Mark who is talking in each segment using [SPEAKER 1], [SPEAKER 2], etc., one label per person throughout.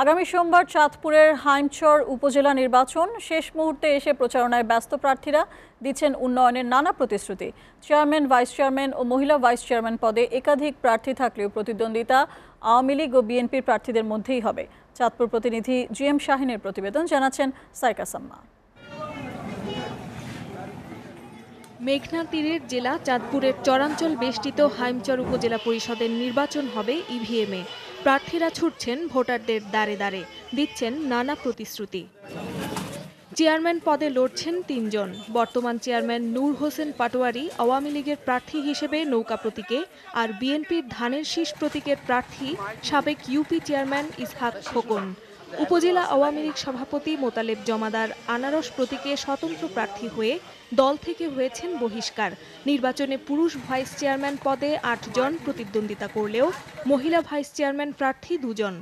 [SPEAKER 1] আগামী সোমবার চাঁদপুরের হাইমচর উপজেলা নির্বাচন শেষ মুহূর্তে এসে প্রচারণায় ব্যস্ত প্রার্থীরা দিচ্ছেন উন্নয়নের নানা প্রতিশ্রুতি চেয়ারম্যান ভাইস চেয়ারম্যান ও মহিলা ভাইস চেয়ারম্যান পদে একাধিক প্রার্থী থাকলেও প্রতিদ্বন্দ্বিতা আওয়ামী লীগ ও বিএনপির প্রার্থীদের মধ্যেই হবে চাঁদপুর প্রতিনিধি জি এম শাহিনের প্রতিবেদন জানাচ্ছেন সাইকাসাম্মা
[SPEAKER 2] মেঘনা তীরের জেলা চাঁদপুরের চরাঞ্চল বেষ্টিত হাইমচর উপজেলা পরিষদের নির্বাচন হবে ইভিএমে প্রার্থীরা ছুটছেন ভোটারদের দ্বারে দ্বারে দিচ্ছেন নানা প্রতিশ্রুতি চেয়ারম্যান পদে লড়ছেন তিনজন বর্তমান চেয়ারম্যান নূর হোসেন পাটোয়ারি আওয়ামী লীগের প্রার্থী হিসেবে নৌকা প্রতীকে আর বিএনপির ধানের শীষ প্রতীকের প্রার্থী সাবেক ইউপি চেয়ারম্যান ইসহাক খোকন উপজেলা আওয়ামী লীগ সভাপতি মোতালেব জমাদার আনারস প্রতীকে স্বতন্ত্র প্রার্থী হয়ে দল থেকে হয়েছেন বহিষ্কার নির্বাচনে পুরুষ ভাইস চেয়ারম্যান পদে আটজন প্রতিদ্বন্দ্বিতা করলেও মহিলা ভাইস চেয়ারম্যান প্রার্থী দুজন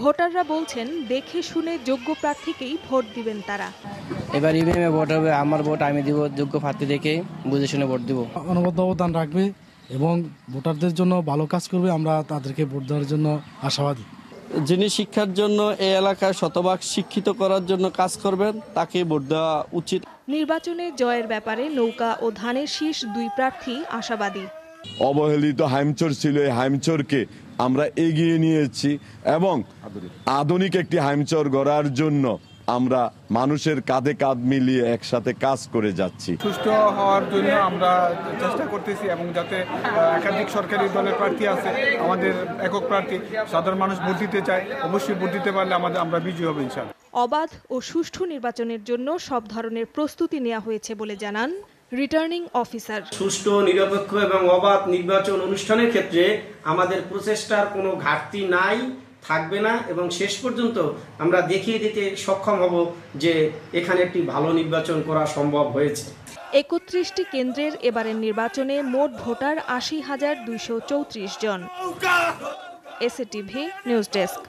[SPEAKER 2] ভোটাররা বলছেন দেখে শুনে যোগ্য প্রার্থীকেই ভোট দিবেন তারা
[SPEAKER 3] এবার ইভিএমে ভোট হবে আমার ভোট আমি দিব যোগ্য প্রার্থী দেখে বুঝে শুনে ভোট দিব অনবদ্য অবদান রাখবে এবং ভোটারদের জন্য ভালো কাজ করবে আমরা তাদেরকে ভোট দেওয়ার জন্য আশাবাদী যিনি শিক্ষার জন্য এই এলাকায় শতভাগ শিক্ষিত করার জন্য কাজ করবেন
[SPEAKER 4] তাকে ভোট দেওয়া উচিত
[SPEAKER 2] নির্বাচনে জয়ের ব্যাপারে নৌকা ও ধানের শীষ দুই প্রার্থী আশাবাদী
[SPEAKER 4] অবহেলিত হাইমচর ছিল এই হাইমচরকে আমরা এগিয়ে নিয়েছি এবং আধুনিক একটি হাইমচর গড়ার জন্য আমরা মানুষের কাঁধে কাঁধ মিলিয়ে একসাথে কাজ করে যাচ্ছি সুস্থ
[SPEAKER 3] হওয়ার জন্য আমরা চেষ্টা করতেছি এবং যাতে একাধিক সরকারি দলের প্রার্থী আছে আমাদের একক প্রার্থী সাধারণ মানুষ ভোট দিতে চায় অবশ্যই ভোট দিতে পারলে আমাদের আমরা বিজয়ী হব
[SPEAKER 2] অবাধ ও সুষ্ঠু নির্বাচনের জন্য সব ধরনের প্রস্তুতি নেওয়া হয়েছে বলে জানান রিটার্নিং অফিসার সুষ্ঠু
[SPEAKER 3] নিরপেক্ষ এবং অবাধ নির্বাচন অনুষ্ঠানের ক্ষেত্রে আমাদের প্রচেষ্টার কোনো ঘাটতি নাই থাকবে না এবং শেষ পর্যন্ত আমরা দেখিয়ে দিতে সক্ষম হব যে এখানে একটি ভালো নির্বাচন করা সম্ভব হয়েছে
[SPEAKER 2] একত্রিশটি কেন্দ্রের এবারের নির্বাচনে মোট ভোটার আশি হাজার দুইশো চৌত্রিশ জন এসএটিভি নিউজ ডেস্ক